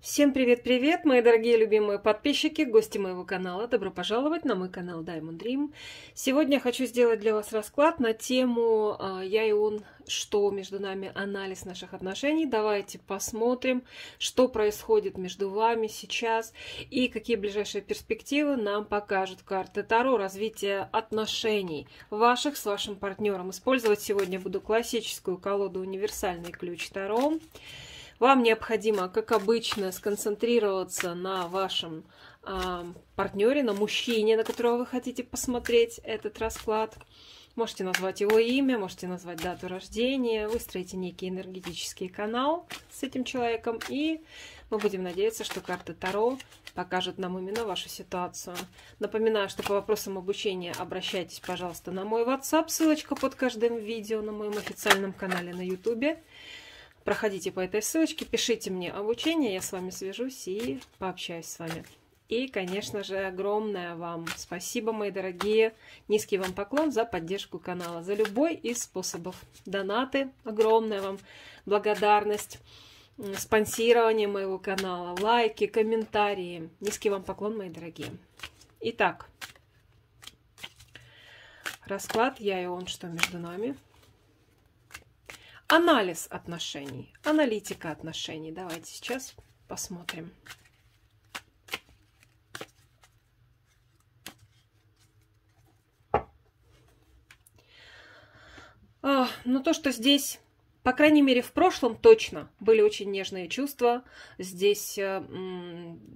Всем привет-привет, мои дорогие любимые подписчики, гости моего канала. Добро пожаловать на мой канал Diamond Dream. Сегодня хочу сделать для вас расклад на тему а, «Я и он. Что между нами? Анализ наших отношений». Давайте посмотрим, что происходит между вами сейчас и какие ближайшие перспективы нам покажут карты Таро развития отношений ваших с вашим партнером. Использовать сегодня буду классическую колоду «Универсальный ключ Таро». Вам необходимо, как обычно, сконцентрироваться на вашем э, а, партнере, на мужчине, на которого вы хотите посмотреть этот расклад. Можете назвать его имя, можете назвать дату рождения, выстроите некий энергетический канал с этим человеком, и мы будем надеяться, что карта Таро покажет нам именно вашу ситуацию. Напоминаю, что по вопросам обучения обращайтесь, пожалуйста, на мой WhatsApp, ссылочка под каждым видео на моем официальном канале на YouTube проходите по этой ссылочке, пишите мне обучение, я с вами свяжусь и пообщаюсь с вами. И, конечно же, огромное вам спасибо, мои дорогие. Низкий вам поклон за поддержку канала, за любой из способов. Донаты, огромная вам благодарность, спонсирование моего канала, лайки, комментарии. Низкий вам поклон, мои дорогие. Итак, расклад «Я и он, что между нами». Анализ отношений, аналитика отношений. Давайте сейчас посмотрим. А, ну то, что здесь, по крайней мере, в прошлом точно были очень нежные чувства. Здесь э,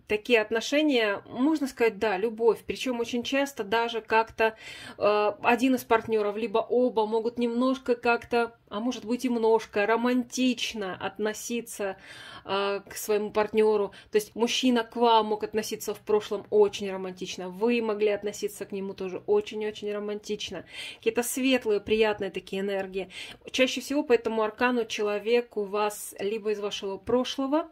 такие отношения, можно сказать, да, любовь. Причем очень часто даже как-то э, один из партнеров, либо оба могут немножко как-то а может быть немножко романтично относиться э, к своему партнеру. То есть мужчина к вам мог относиться в прошлом очень романтично, вы могли относиться к нему тоже очень-очень романтично. Какие-то светлые, приятные такие энергии. Чаще всего по этому аркану человек у вас либо из вашего прошлого,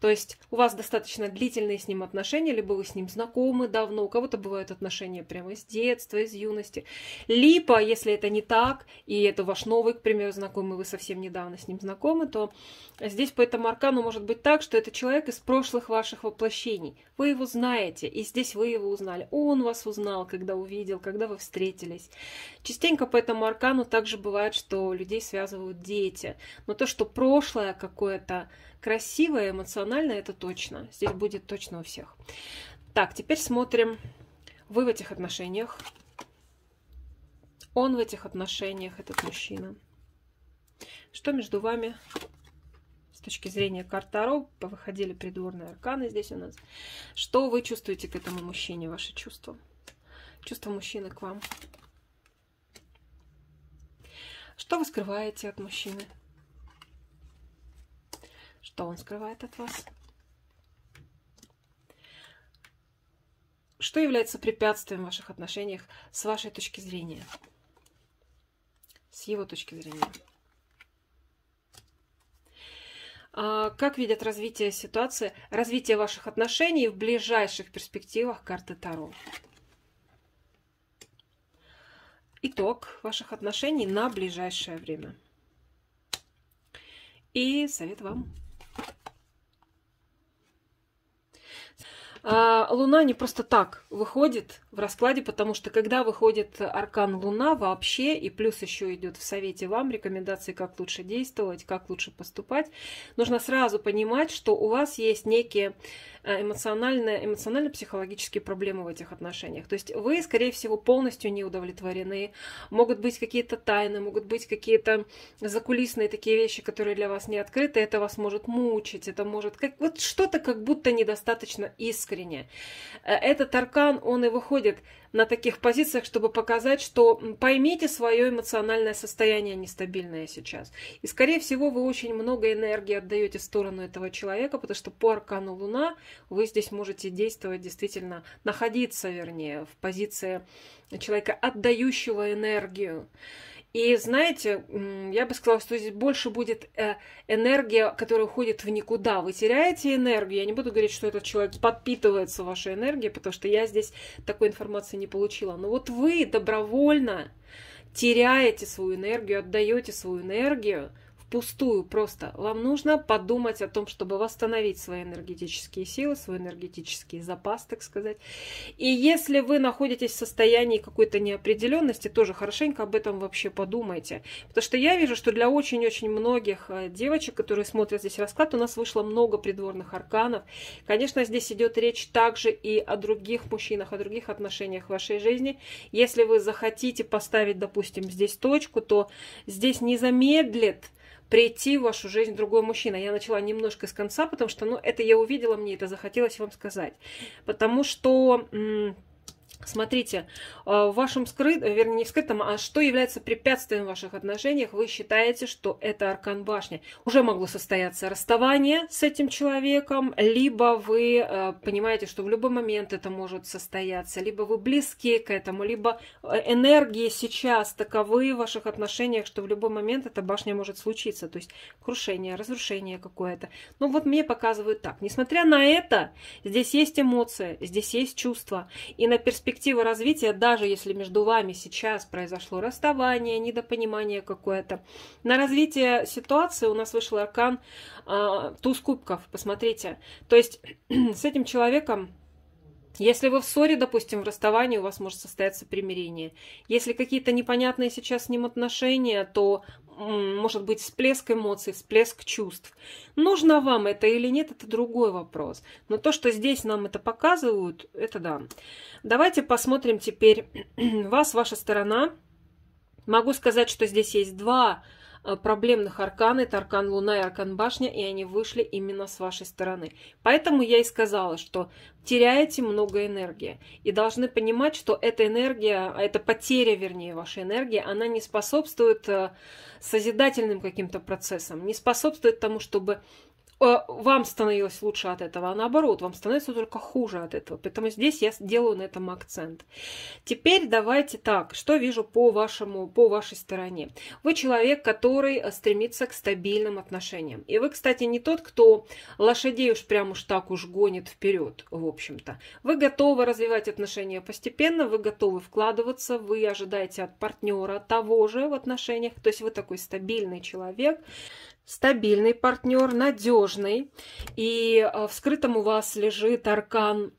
то есть у вас достаточно длительные с ним отношения, либо вы с ним знакомы давно, у кого-то бывают отношения прямо из детства, из юности. Либо, если это не так, и это ваш новый, к примеру, знакомый, вы совсем недавно с ним знакомы, то здесь по этому аркану может быть так, что это человек из прошлых ваших воплощений. Вы его знаете, и здесь вы его узнали. Он вас узнал, когда увидел, когда вы встретились. Частенько по этому аркану также бывает, что людей связывают дети. Но то, что прошлое какое-то, красивая, эмоциональная, это точно. Здесь будет точно у всех. Так, теперь смотрим. Вы в этих отношениях. Он в этих отношениях, этот мужчина. Что между вами с точки зрения карт Таро? Повыходили придворные арканы здесь у нас. Что вы чувствуете к этому мужчине, ваши чувства? Чувство мужчины к вам. Что вы скрываете от мужчины? Что он скрывает от вас? Что является препятствием в ваших отношениях с вашей точки зрения? С его точки зрения. А, как видят развитие ситуации, развитие ваших отношений в ближайших перспективах карты Таро? Итог ваших отношений на ближайшее время. И совет вам А, луна не просто так выходит в раскладе, потому что когда выходит аркан Луна вообще, и плюс еще идет в совете вам рекомендации, как лучше действовать, как лучше поступать, нужно сразу понимать, что у вас есть некие Э, эмоциональные, эмоционально-психологические проблемы в этих отношениях. То есть вы, скорее всего, полностью не удовлетворены. Могут быть какие-то тайны, могут быть какие-то закулисные такие вещи, которые для вас не открыты. Это вас может мучить, это может как вот что-то как будто недостаточно искренне. Э, этот аркан, он и выходит на таких позициях, чтобы показать, что поймите свое эмоциональное состояние нестабильное сейчас. И, скорее всего, вы очень много энергии отдаете в сторону этого человека, потому что по аркану Луна вы здесь можете действовать действительно, находиться, вернее, в позиции человека, отдающего энергию. И знаете, я бы сказала, что здесь больше будет э, энергия, которая уходит в никуда. Вы теряете энергию. Я не буду говорить, что этот человек подпитывается вашей энергией, потому что я здесь такой информации не получила. Но вот вы добровольно теряете свою энергию, отдаете свою энергию впустую просто. Вам нужно подумать о том, чтобы восстановить свои энергетические силы, свой энергетический запас, так сказать. И если вы находитесь в состоянии какой-то неопределенности, тоже хорошенько об этом вообще подумайте. Потому что я вижу, что для очень-очень многих э, девочек, которые смотрят здесь расклад, у нас вышло много придворных арканов. Конечно, здесь идет речь также и о других мужчинах, о других отношениях в вашей жизни. Если вы захотите поставить, допустим, здесь точку, то здесь не замедлит прийти в вашу жизнь другой мужчина. Я начала немножко с конца, потому что, ну, это я увидела, мне это захотелось вам сказать. Потому что... М- Смотрите, э, в вашем скрытом, э, вернее, не в скрытом, а что является препятствием в ваших отношениях, вы считаете, что это аркан башни. Уже могло состояться расставание с этим человеком, либо вы э, понимаете, что в любой момент это может состояться, либо вы близки к этому, либо энергии сейчас таковы в ваших отношениях, что в любой момент эта башня может случиться, то есть крушение, разрушение какое-то. Ну вот мне показывают так. Несмотря на это, здесь есть эмоция, здесь есть чувства, и на перспективу перспективы развития, даже если между вами сейчас произошло расставание, недопонимание какое-то. На развитие ситуации у нас вышел аркан э, туз кубков, посмотрите. То есть с этим человеком если вы в ссоре, допустим, в расставании, у вас может состояться примирение. Если какие-то непонятные сейчас с ним отношения, то может быть, всплеск эмоций, всплеск чувств. Нужно вам это или нет, это другой вопрос. Но то, что здесь нам это показывают, это да. Давайте посмотрим теперь вас, ваша сторона. Могу сказать, что здесь есть два Э, проблемных аркан. Это аркан Луна и аркан Башня, и они вышли именно с вашей стороны. Поэтому я и сказала, что теряете много энергии. И должны понимать, что эта энергия, эта потеря, вернее, вашей энергии, она не способствует э, созидательным каким-то процессам, не способствует тому, чтобы Э, вам становилось лучше от этого, а наоборот, вам становится только хуже от этого. Поэтому здесь я делаю на этом акцент. Теперь давайте так, что вижу по, вашему, по вашей стороне. Вы человек, который э, стремится к стабильным отношениям. И вы, кстати, не тот, кто лошадей уж прям уж так уж гонит вперед, в общем-то. Вы готовы развивать отношения постепенно, вы готовы вкладываться, вы ожидаете от партнера того же в отношениях. То есть вы такой стабильный человек, стабильный партнер, надежный. И а, в скрытом у вас лежит аркан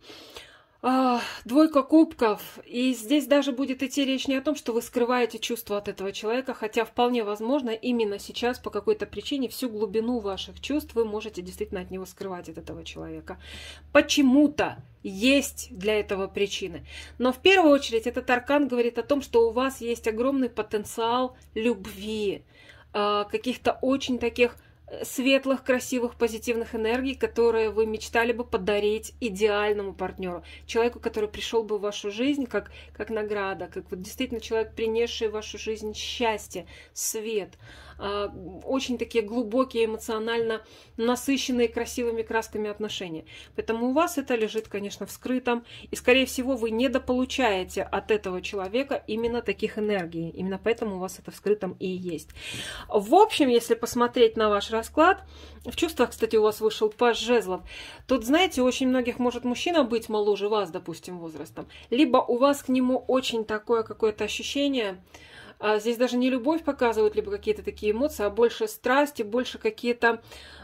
а, двойка кубков. И здесь даже будет идти речь не о том, что вы скрываете чувства от этого человека, хотя вполне возможно именно сейчас по какой-то причине всю глубину ваших чувств вы можете действительно от него скрывать, от этого человека. Почему-то есть для этого причины. Но в первую очередь этот аркан говорит о том, что у вас есть огромный потенциал любви а, каких-то очень таких э, светлых, красивых, позитивных энергий, которые вы мечтали бы подарить идеальному партнеру, человеку, который пришел бы в вашу жизнь как, как награда, как вот действительно человек, принесший в вашу жизнь счастье, свет. Свет а, очень такие глубокие, эмоционально насыщенные красивыми красками отношения. Поэтому у вас это лежит, конечно, в скрытом, и, скорее всего, вы недополучаете от этого человека именно таких энергий. Именно поэтому у вас это в скрытом и есть. В общем, если посмотреть на ваш расклад, в чувствах, кстати, у вас вышел паж жезлов, тут, знаете, очень многих может мужчина быть моложе вас, допустим, возрастом, либо у вас к нему очень такое какое-то ощущение, а здесь даже не любовь показывают, либо какие-то такие эмоции, а больше страсти, больше какие-то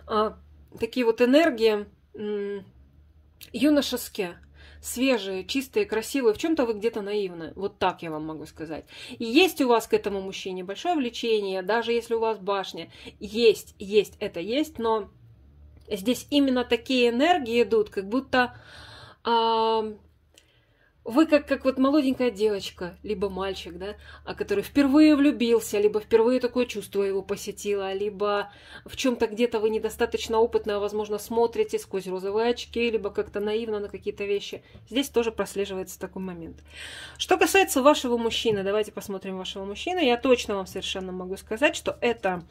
а, такие вот энергии юношеские свежие, чистые, красивые. В чем-то вы где-то наивны. Вот так я вам могу сказать. И есть у вас к этому мужчине большое влечение, даже если у вас башня. Есть, есть, это есть, но здесь именно такие энергии идут, как будто э, вы как, как вот молоденькая девочка, либо мальчик, да, а который впервые влюбился, либо впервые такое чувство его посетило, либо в чем-то где-то вы недостаточно опытно, возможно, смотрите сквозь розовые очки, либо как-то наивно на какие-то вещи. Здесь тоже прослеживается такой момент. Что касается вашего мужчины, давайте посмотрим вашего мужчины. Я точно вам совершенно могу сказать, что это,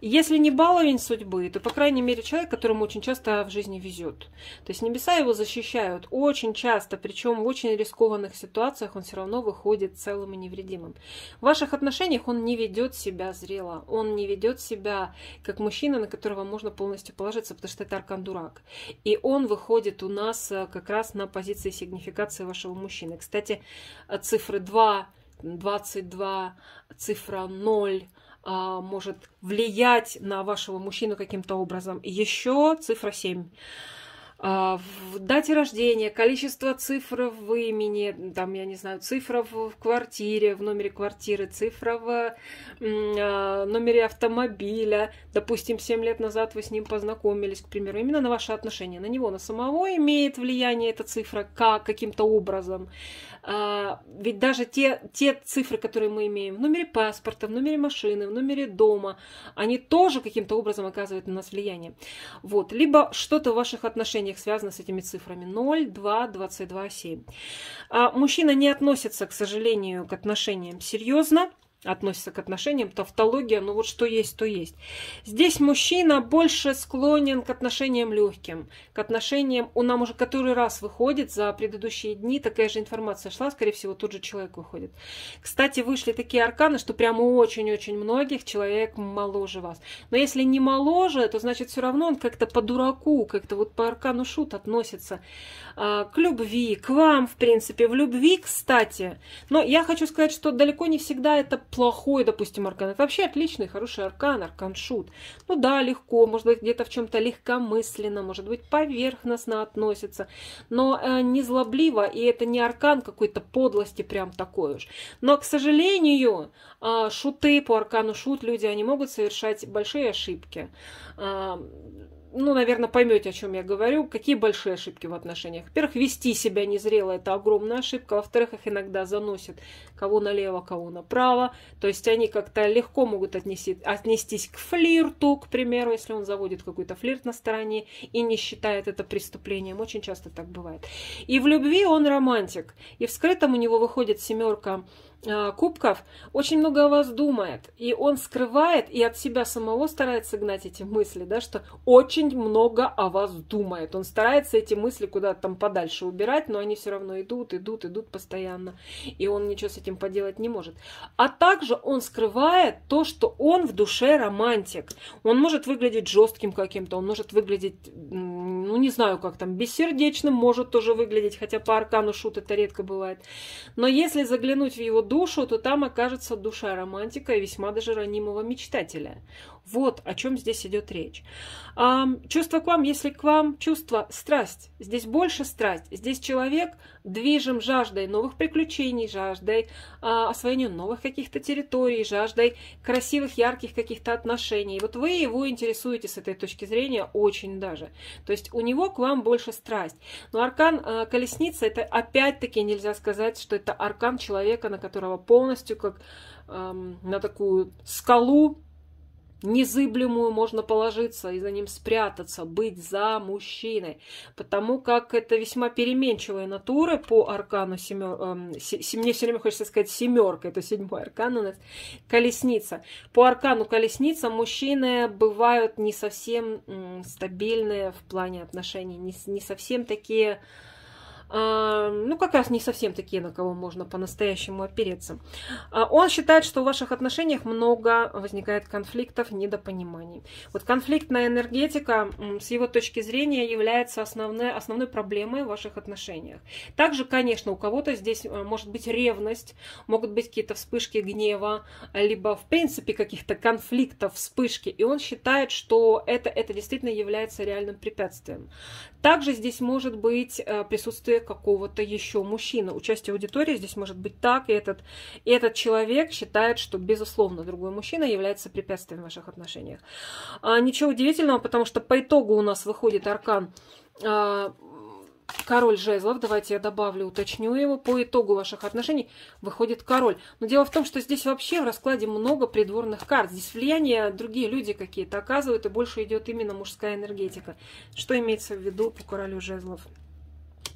если не баловень судьбы, то, по крайней мере, человек, которому очень часто в жизни везет. То есть небеса его защищают очень часто, причем очень рискованных ситуациях он все равно выходит целым и невредимым. В ваших отношениях он не ведет себя зрело, он не ведет себя как мужчина, на которого можно полностью положиться, потому что это аркан дурак. И он выходит у нас э, как раз на позиции сигнификации вашего мужчины. Кстати, э, цифры 2, 22, цифра 0 а, может влиять на вашего мужчину каким-то образом. Еще цифра 7. А, в дате рождения, количество цифр в имени, там, я не знаю, цифра в квартире, в номере квартиры, цифра в а, номере автомобиля. Допустим, 7 лет назад вы с ним познакомились, к примеру, именно на ваши отношения. На него, на самого имеет влияние эта цифра как, каким-то образом. А, ведь даже те, те цифры, которые мы имеем в номере паспорта, в номере машины, в номере дома, они тоже каким-то образом оказывают на нас влияние. Вот. Либо что-то в ваших отношениях связано с этими цифрами. 0, 2, 22, 7. А мужчина не относится, к сожалению, к отношениям серьезно относится к отношениям, тавтология, ну вот что есть, то есть. Здесь мужчина больше склонен к отношениям легким, к отношениям, он нам уже который раз выходит за предыдущие дни, такая же информация шла, скорее всего, тот же человек выходит. Кстати, вышли такие арканы, что прямо очень-очень многих человек моложе вас. Но если не моложе, то значит все равно он как-то по дураку, как-то вот по аркану шут относится а, к любви, к вам, в принципе, в любви, кстати. Но я хочу сказать, что далеко не всегда это плохой, допустим, аркан. Это вообще отличный, хороший аркан, аркан шут. Ну да, легко, может быть, где-то в чем-то легкомысленно, может быть, поверхностно относится, но э, не злобливо, и это не аркан какой-то подлости прям такой уж. Но, к сожалению, э, шуты по аркану шут люди, они могут совершать большие ошибки. Э, ну, наверное, поймете, о чем я говорю, какие большие ошибки в отношениях. Во-первых, вести себя незрело – это огромная ошибка. Во-вторых, их иногда заносят кого налево, кого направо. То есть они как-то легко могут отнести, отнестись к флирту, к примеру, если он заводит какой-то флирт на стороне и не считает это преступлением. Очень часто так бывает. И в любви он романтик. И в скрытом у него выходит семерка Э, кубков, очень много о вас думает. И он скрывает и от себя самого старается гнать эти мысли, да, что очень много о вас думает. Он старается эти мысли куда-то там подальше убирать, но они все равно идут, идут, идут постоянно. И он ничего с этим поделать не может. А также он скрывает то, что он в душе романтик. Он может выглядеть жестким каким-то, он может выглядеть ну не знаю, как там, бессердечным может тоже выглядеть, хотя по аркану шут это редко бывает. Но если заглянуть в его душу, то там окажется душа романтика и весьма даже ранимого мечтателя. Вот о чем здесь идет речь. А, чувство к вам, если к вам чувство страсть. Здесь больше страсть. Здесь человек движим жаждой новых приключений, жаждой а, освоения новых каких-то территорий, жаждой красивых, ярких каких-то отношений. Вот вы его интересуете с этой точки зрения очень даже. То есть у него к вам больше страсть. Но аркан а, колесница, это опять-таки нельзя сказать, что это аркан человека, на которого полностью как эм, на такую скалу незыблемую можно положиться и за ним спрятаться, быть за мужчиной, потому как это весьма переменчивая натура по аркану семер... Э, мне все время хочется сказать семерка, это седьмой аркан у нас, колесница. По аркану колесница мужчины бывают не совсем стабильные в плане отношений, не, не совсем такие ну, как раз не совсем такие, на кого можно по-настоящему опереться. А, он считает, что в ваших отношениях много возникает конфликтов, недопониманий. Вот конфликтная энергетика, с его точки зрения, является основной, основной проблемой в ваших отношениях. Также, конечно, у кого-то здесь а, может быть ревность, могут быть какие-то вспышки гнева, либо, в принципе, каких-то конфликтов, вспышки. И он считает, что это, это действительно является реальным препятствием. Также здесь может быть э, присутствие какого-то еще мужчины. Участие аудитории здесь может быть так, и этот, и этот человек считает, что, безусловно, другой мужчина является препятствием в ваших отношениях. А, ничего удивительного, потому что по итогу у нас выходит аркан а, король жезлов, давайте я добавлю, уточню его, по итогу ваших отношений выходит король. Но дело в том, что здесь вообще в раскладе много придворных карт. Здесь влияние другие люди какие-то оказывают, и больше идет именно мужская энергетика. Что имеется в виду по королю жезлов?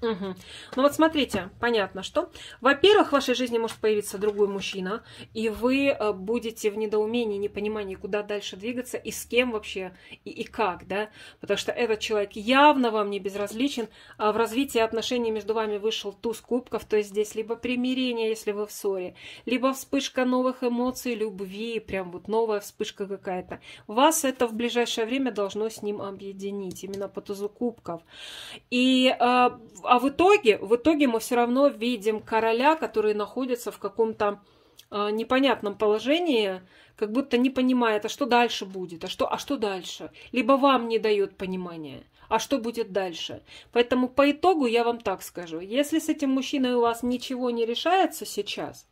Угу. Ну вот смотрите, понятно, что, во-первых, в вашей жизни может появиться другой мужчина, и вы э, будете в недоумении, непонимании, куда дальше двигаться и с кем вообще и, и как, да, потому что этот человек явно вам не безразличен, а в развитии отношений между вами вышел туз кубков, то есть здесь либо примирение, если вы в ссоре, либо вспышка новых эмоций, любви, прям вот новая вспышка какая-то. Вас это в ближайшее время должно с ним объединить, именно по тузу кубков. И э, а в итоге, в итоге мы все равно видим короля, который находится в каком-то э, непонятном положении, как будто не понимает, а что дальше будет, а что, а что дальше. Либо вам не дает понимания, а что будет дальше. Поэтому по итогу я вам так скажу. Если с этим мужчиной у вас ничего не решается сейчас,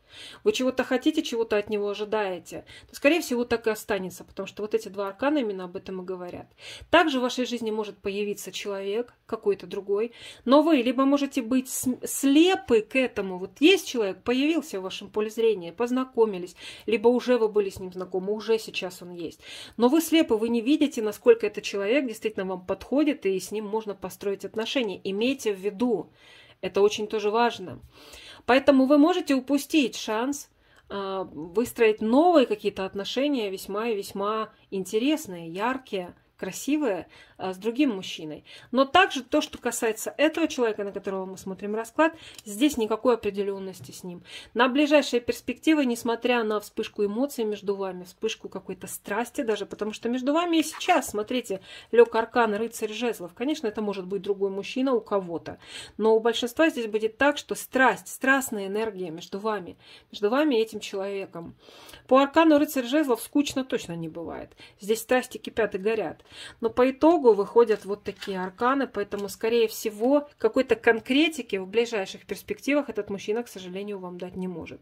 вы чего-то хотите, чего-то от него ожидаете, то, скорее всего, так и останется, потому что вот эти два аркана именно об этом и говорят. Также в вашей жизни может появиться человек, какой-то другой, но вы либо можете быть слепы к этому. Вот есть человек, появился в вашем поле зрения, познакомились, либо уже вы были с ним знакомы, уже сейчас он есть. Но вы слепы, вы не видите, насколько этот человек действительно вам подходит, и с ним можно построить отношения. Имейте в виду, это очень тоже важно. Поэтому вы можете упустить шанс а, выстроить новые какие-то отношения весьма и весьма интересные, яркие, красивые, Э, с другим мужчиной. Но также то, что касается этого человека, на которого мы смотрим расклад, здесь никакой определенности с ним. На ближайшие перспективы, несмотря на вспышку эмоций между вами, вспышку какой-то страсти даже, потому что между вами и сейчас, смотрите, лег аркан, рыцарь жезлов. Конечно, это может быть другой мужчина у кого-то, но у большинства здесь будет так, что страсть, страстная энергия между вами, между вами и этим человеком. По аркану рыцарь жезлов скучно точно не бывает. Здесь страсти кипят и горят. Но по итогу кругу выходят вот такие арканы, поэтому, скорее всего, какой-то конкретики в ближайших перспективах этот мужчина, к сожалению, вам дать не может.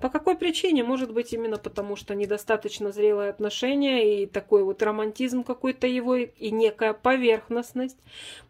По какой причине? Может быть, именно потому, что недостаточно зрелые отношения и такой вот романтизм какой-то его и некая поверхностность.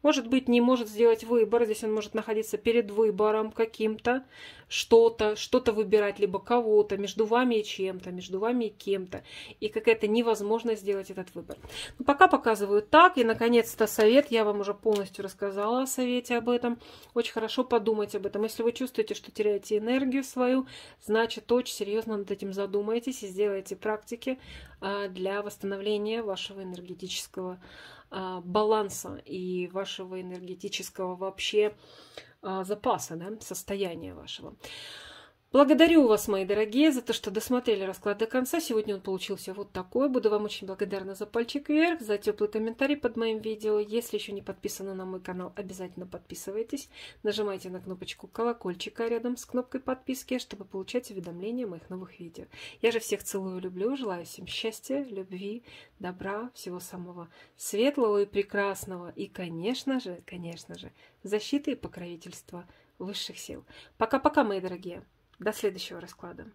Может быть, не может сделать выбор, здесь он может находиться перед выбором каким-то, что-то, что-то выбирать, либо кого-то, между вами и чем-то, между вами и кем-то, и какая-то невозможность сделать этот выбор. Но пока показываю так, и на Наконец-то совет. Я вам уже полностью рассказала о совете об этом. Очень хорошо подумать об этом. Если вы чувствуете, что теряете энергию свою, значит, очень серьезно над этим задумайтесь и сделайте практики а, для восстановления вашего энергетического а, баланса и вашего энергетического вообще а, запаса, да, состояния вашего. Благодарю вас, мои дорогие, за то, что досмотрели расклад до конца. Сегодня он получился вот такой. Буду вам очень благодарна за пальчик вверх, за теплый комментарий под моим видео. Если еще не подписаны на мой канал, обязательно подписывайтесь. Нажимайте на кнопочку колокольчика рядом с кнопкой подписки, чтобы получать уведомления о моих новых видео. Я же всех целую, люблю, желаю всем счастья, любви, добра, всего самого светлого и прекрасного. И, конечно же, конечно же, защиты и покровительства высших сил. Пока-пока, мои дорогие! До следующего расклада.